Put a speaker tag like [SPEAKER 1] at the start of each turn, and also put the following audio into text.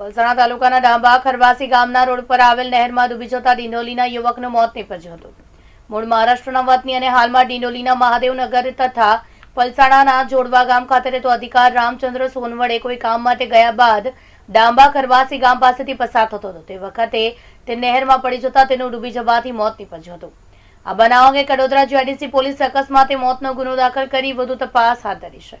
[SPEAKER 1] વલસાણા તાલુકાના ડાંબા ખરવાસી ગામના રોડ પર આવેલ નહેરમાં ડૂબી જતા ડિંડોલીના યુવકનું મોત નિપજ્યું હતું મૂળ મહારાષ્ટ્રના વતની અને હાલમાં ડિંડોલીના મહાદેવનગર તથા પલસાણાના જોડવા ગામ ખાતે રહેતો અધિકાર રામચંદ્ર સોનવડે કોઈ કામ માટે ગયા બાદ ડાંબા ખરવાસી ગામ પાસેથી પસાર થતો હતો તે વખતે તે નહેરમાં પડી જતા તેનું ડૂબી જવાથી મોત નિપજ્યું હતું આ બનાવ અંગે કડોદરા જીઆઈડીસી પોલીસ અકસ્માતે મોતનો ગુનો દાખલ કરી વધુ તપાસ હાથ ધરી છે